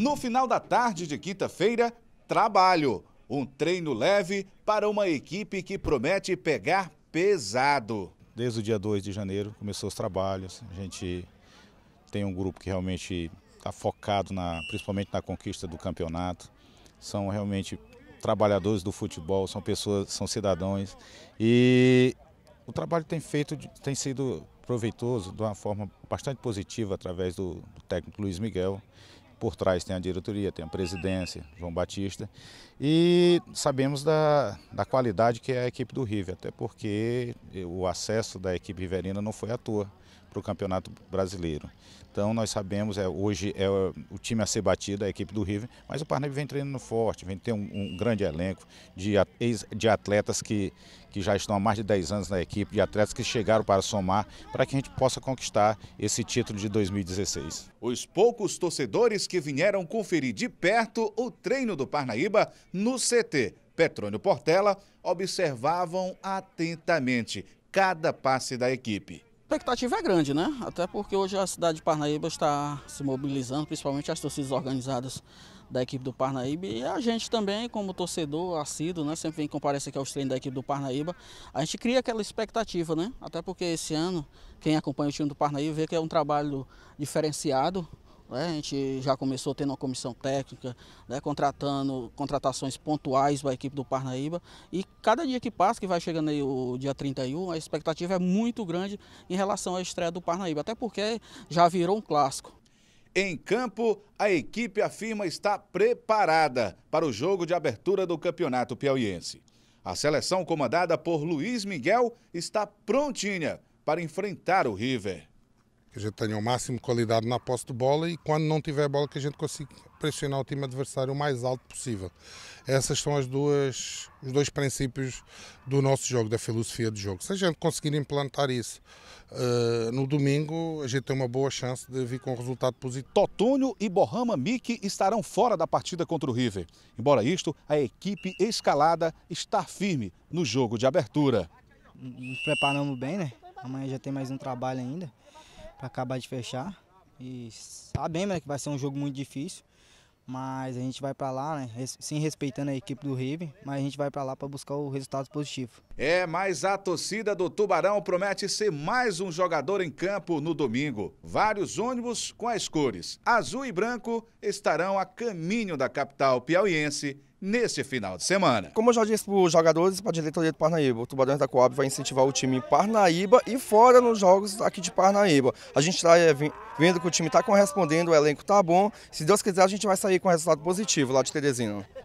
No final da tarde de quinta-feira, trabalho. Um treino leve para uma equipe que promete pegar pesado. Desde o dia 2 de janeiro começou os trabalhos. A gente tem um grupo que realmente está focado na, principalmente na conquista do campeonato. São realmente trabalhadores do futebol, são pessoas, são cidadãos. E o trabalho tem feito, tem sido proveitoso de uma forma bastante positiva através do, do técnico Luiz Miguel por trás tem a diretoria, tem a presidência, João Batista, e sabemos da, da qualidade que é a equipe do River, até porque o acesso da equipe riverina não foi à toa para o Campeonato Brasileiro. Então nós sabemos, é, hoje é o time a ser batido, a equipe do River, mas o Parnaíba vem treinando forte, vem ter um, um grande elenco de, de atletas que, que já estão há mais de 10 anos na equipe, de atletas que chegaram para somar, para que a gente possa conquistar esse título de 2016. Os poucos torcedores que vieram conferir de perto o treino do Parnaíba no CT Petrônio Portela observavam atentamente cada passe da equipe. A expectativa é grande, né? Até porque hoje a cidade de Parnaíba está se mobilizando, principalmente as torcidas organizadas da equipe do Parnaíba e a gente também, como torcedor assíduo, né, sempre vem comparecer aqui aos treinos da equipe do Parnaíba, a gente cria aquela expectativa, né? Até porque esse ano, quem acompanha o time do Parnaíba vê que é um trabalho diferenciado, né? A gente já começou tendo uma comissão técnica, né? contratando contratações pontuais para a equipe do Parnaíba. E cada dia que passa, que vai chegando aí o dia 31, a expectativa é muito grande em relação à estreia do Parnaíba, até porque já virou um clássico. Em campo, a equipe afirma estar preparada para o jogo de abertura do Campeonato Piauiense. A seleção comandada por Luiz Miguel está prontinha para enfrentar o River que a gente tenha o máximo de qualidade na posse de bola e quando não tiver bola que a gente consiga pressionar o time adversário o mais alto possível. Essas são as duas, os dois princípios do nosso jogo, da filosofia do jogo. Se a gente conseguir implantar isso uh, no domingo, a gente tem uma boa chance de vir com um resultado positivo. Totúnio e Borrama Miki estarão fora da partida contra o River. Embora isto, a equipe escalada está firme no jogo de abertura. Nos preparamos bem, né? Amanhã já tem mais um trabalho ainda para acabar de fechar. E sabemos né, que vai ser um jogo muito difícil, mas a gente vai para lá, né, sim respeitando a equipe do River, mas a gente vai para lá para buscar o resultado positivo. É, mas a torcida do Tubarão promete ser mais um jogador em campo no domingo. Vários ônibus com as cores azul e branco estarão a caminho da capital piauiense neste final de semana. Como eu já disse para os jogadores e para a diretoria do Parnaíba, o Tubarões da Coab vai incentivar o time em Parnaíba e fora nos jogos aqui de Parnaíba. A gente está eh, vendo que o time está correspondendo, o elenco está bom. Se Deus quiser, a gente vai sair com um resultado positivo lá de Teresina.